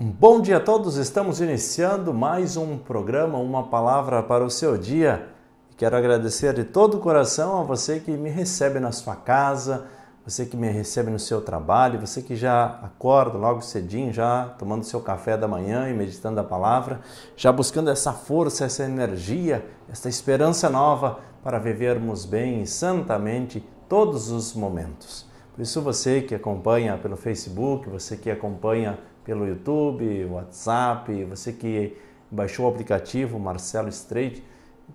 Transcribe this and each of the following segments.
bom dia a todos, estamos iniciando mais um programa, uma palavra para o seu dia. Quero agradecer de todo o coração a você que me recebe na sua casa, você que me recebe no seu trabalho, você que já acorda logo cedinho, já tomando seu café da manhã e meditando a palavra, já buscando essa força, essa energia, essa esperança nova para vivermos bem e santamente todos os momentos. Por isso você que acompanha pelo Facebook, você que acompanha pelo YouTube, WhatsApp, você que baixou o aplicativo Marcelo Strait,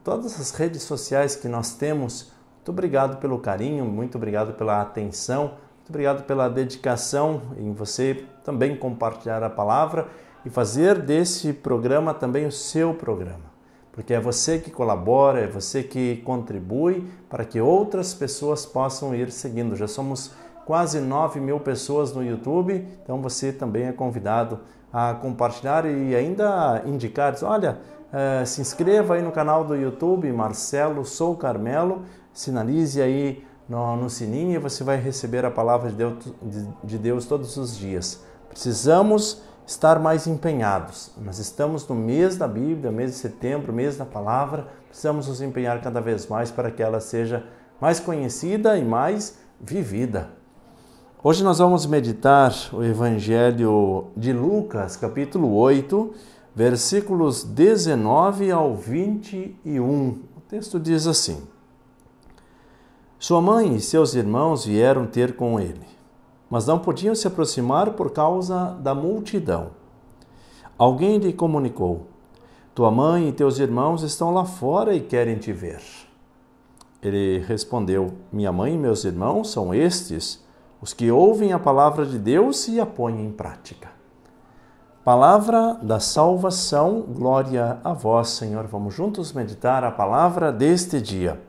todas as redes sociais que nós temos. Muito obrigado pelo carinho, muito obrigado pela atenção, muito obrigado pela dedicação em você também compartilhar a palavra e fazer desse programa também o seu programa. Porque é você que colabora, é você que contribui para que outras pessoas possam ir seguindo. Já somos quase 9 mil pessoas no YouTube. Então você também é convidado a compartilhar e ainda indicar. Olha, eh, se inscreva aí no canal do YouTube, Marcelo Sou Carmelo. Sinalize aí no, no sininho e você vai receber a palavra de Deus, de, de Deus todos os dias. Precisamos estar mais empenhados. Nós estamos no mês da Bíblia, mês de setembro, mês da palavra. Precisamos nos empenhar cada vez mais para que ela seja mais conhecida e mais vivida. Hoje nós vamos meditar o Evangelho de Lucas, capítulo 8, versículos 19 ao 21. O texto diz assim: Sua mãe e seus irmãos vieram ter com ele, mas não podiam se aproximar por causa da multidão. Alguém lhe comunicou: Tua mãe e teus irmãos estão lá fora e querem te ver. Ele respondeu: Minha mãe e meus irmãos são estes os que ouvem a palavra de Deus e a põem em prática. Palavra da salvação, glória a vós, Senhor. Vamos juntos meditar a palavra deste dia.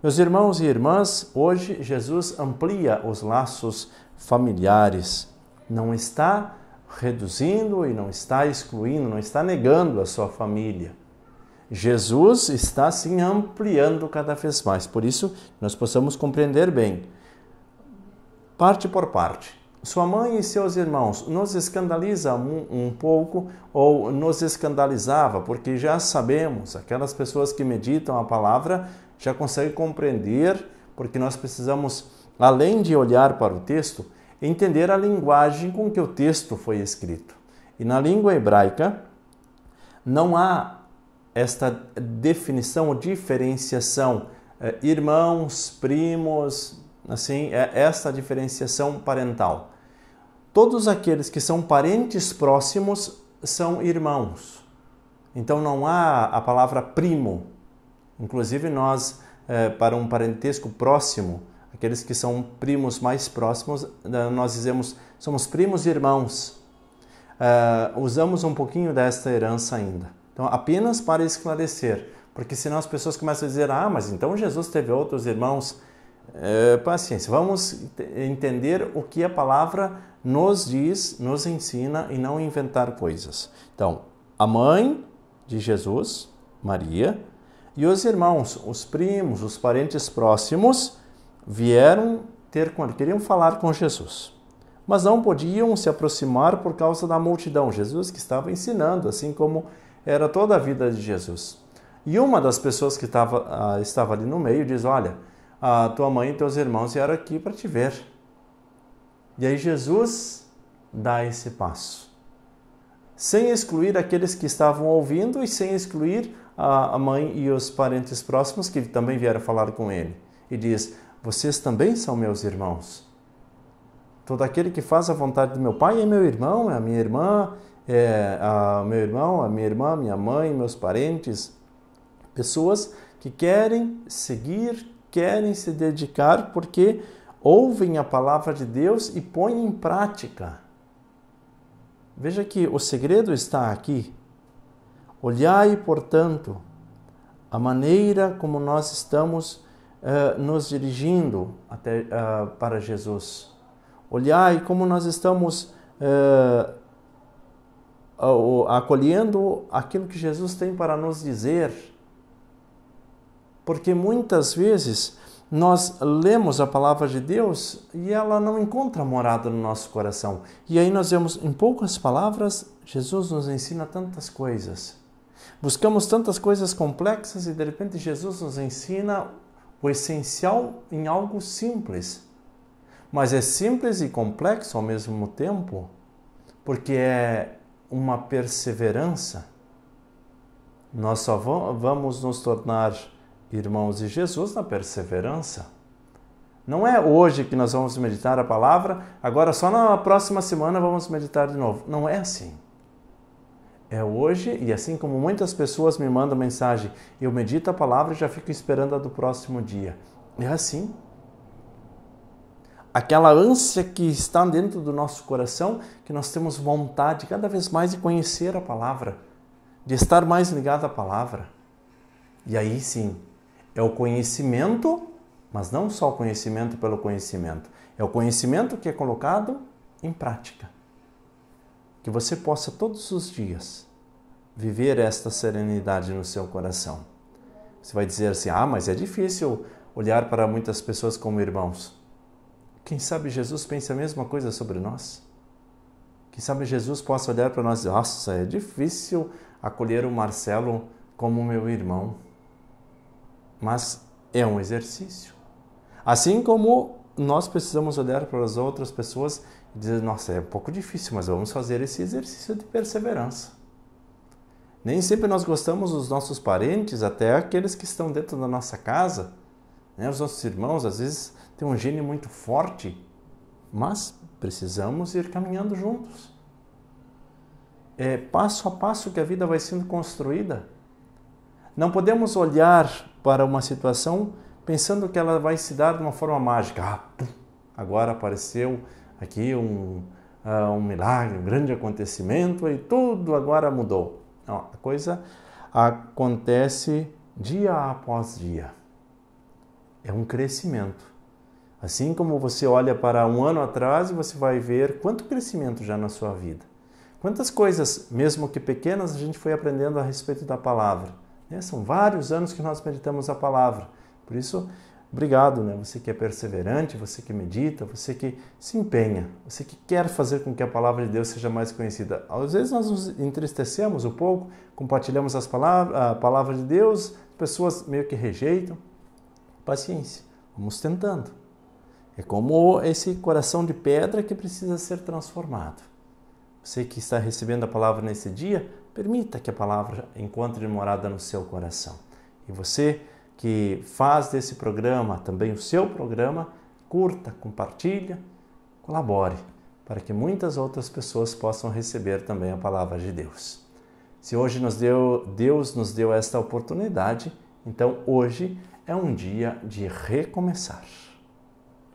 Meus irmãos e irmãs, hoje Jesus amplia os laços familiares. Não está reduzindo e não está excluindo, não está negando a sua família. Jesus está sim ampliando cada vez mais. Por isso, nós possamos compreender bem Parte por parte. Sua mãe e seus irmãos nos escandaliza um, um, pouco ou nos escandalizava, porque já sabemos, aquelas pessoas que meditam a palavra já conseguem compreender, porque nós precisamos, além de olhar para o texto, entender a linguagem com que o texto foi escrito. E na língua hebraica não há esta definição ou diferenciação, eh, irmãos, primos, assim, é esta diferenciação parental. Todos aqueles que são parentes próximos são irmãos. Então não há a palavra primo. Inclusive nós, é, para um parentesco próximo, aqueles que são primos mais próximos, é, nós dizemos somos primos e irmãos. É, usamos um pouquinho desta herança ainda. Então, apenas para esclarecer, porque senão as pessoas começam a dizer: ah, mas então Jesus teve outros irmãos. Eh, paciência, vamos entender o que a palavra nos diz, nos ensina e não inventar coisas. Então, a mãe de Jesus, Maria, e os irmãos, os primos, os parentes próximos vieram ter com ele, queriam falar com Jesus, mas não podiam se aproximar por causa da multidão. Jesus que estava ensinando, assim como era toda a vida de Jesus. E uma das pessoas que estava, ah, estava ali no meio diz: Olha a tua mãe e teus irmãos vieram aqui para te ver. E aí Jesus dá esse passo. Sem excluir aqueles que estavam ouvindo e sem excluir a mãe e os parentes próximos que também vieram falar com ele. E diz: Vocês também são meus irmãos. Todo aquele que faz a vontade do meu pai é meu irmão, é a minha irmã, é a meu irmão, a minha irmã, minha mãe, meus parentes. Pessoas que querem seguir querem se dedicar porque ouvem a palavra de Deus e põem em prática. Veja que o segredo está aqui. Olhai, portanto, a maneira como nós estamos uh, nos dirigindo até, uh, para Jesus. Olhai como nós estamos uh, acolhendo aquilo que Jesus tem para nos dizer porque muitas vezes nós lemos a palavra de Deus e ela não encontra morada no nosso coração. E aí nós vemos, em poucas palavras, Jesus nos ensina tantas coisas. Buscamos tantas coisas complexas e de repente Jesus nos ensina o essencial em algo simples. Mas é simples e complexo ao mesmo tempo, porque é uma perseverança. Nós só vamos nos tornar irmãos, e Jesus na perseverança. Não é hoje que nós vamos meditar a palavra, agora só na próxima semana vamos meditar de novo. Não é assim. É hoje, e assim como muitas pessoas me mandam mensagem, eu medito a palavra e já fico esperando a do próximo dia. É assim. Aquela ânsia que está dentro do nosso coração, que nós temos vontade cada vez mais de conhecer a palavra, de estar mais ligado à palavra. E aí sim, é o conhecimento, mas não só o conhecimento pelo conhecimento. É o conhecimento que é colocado em prática. Que você possa todos os dias viver esta serenidade no seu coração. Você vai dizer assim: ah, mas é difícil olhar para muitas pessoas como irmãos. Quem sabe Jesus pensa a mesma coisa sobre nós? Quem sabe Jesus possa olhar para nós e dizer: nossa, é difícil acolher o Marcelo como meu irmão mas é um exercício. Assim como nós precisamos olhar para as outras pessoas e dizer: nossa, é um pouco difícil, mas vamos fazer esse exercício de perseverança. Nem sempre nós gostamos dos nossos parentes, até aqueles que estão dentro da nossa casa. Né? Os nossos irmãos, às vezes, têm um gênio muito forte, mas precisamos ir caminhando juntos. É passo a passo que a vida vai sendo construída. Não podemos olhar para uma situação pensando que ela vai se dar de uma forma mágica. Ah, agora apareceu aqui um, uh, um milagre, um grande acontecimento e tudo agora mudou. Não, a coisa acontece dia após dia. É um crescimento. Assim como você olha para um ano atrás e você vai ver quanto crescimento já na sua vida. Quantas coisas, mesmo que pequenas, a gente foi aprendendo a respeito da palavra né? São vários anos que nós meditamos a palavra. Por isso, obrigado, né? Você que é perseverante, você que medita, você que se empenha, você que quer fazer com que a palavra de Deus seja mais conhecida. Às vezes nós nos entristecemos um pouco, compartilhamos as palavras, a palavra de Deus, pessoas meio que rejeitam. Paciência, vamos tentando. É como esse coração de pedra que precisa ser transformado. Você que está recebendo a palavra nesse dia, permita que a palavra encontre morada no seu coração. E você que faz desse programa também o seu programa, curta, compartilha, colabore para que muitas outras pessoas possam receber também a palavra de Deus. Se hoje nos deu, Deus nos deu esta oportunidade, então hoje é um dia de recomeçar.